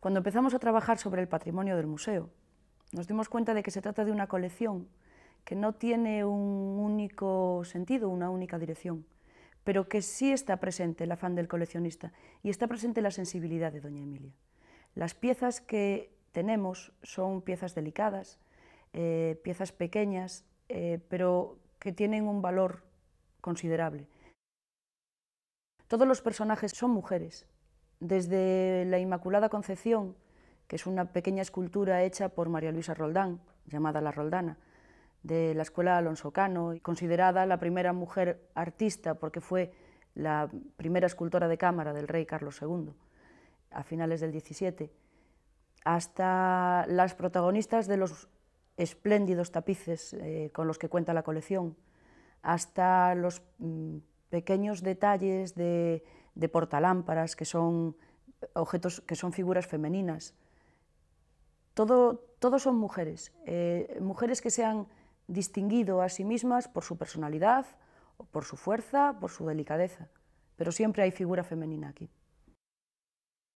Cuando empezamos a trabajar sobre el patrimonio del museo, nos dimos cuenta de que se trata de una colección que no tiene un único sentido, una única dirección, pero que sí está presente el afán del coleccionista y está presente la sensibilidad de Doña Emilia. Las piezas que tenemos son piezas delicadas, eh, piezas pequeñas, eh, pero que tienen un valor considerable. Todos los personajes son mujeres desde la Inmaculada Concepción, que es una pequeña escultura hecha por María Luisa Roldán, llamada La Roldana, de la Escuela Alonso Cano, considerada la primera mujer artista porque fue la primera escultora de cámara del rey Carlos II, a finales del XVII, hasta las protagonistas de los espléndidos tapices eh, con los que cuenta la colección, hasta los mm, pequeños detalles de de portalámparas, que son objetos, que son figuras femeninas. Todo, son mujeres, eh, mujeres que se han distinguido a sí mismas por su personalidad, por su fuerza, por su delicadeza, pero siempre hay figura femenina aquí.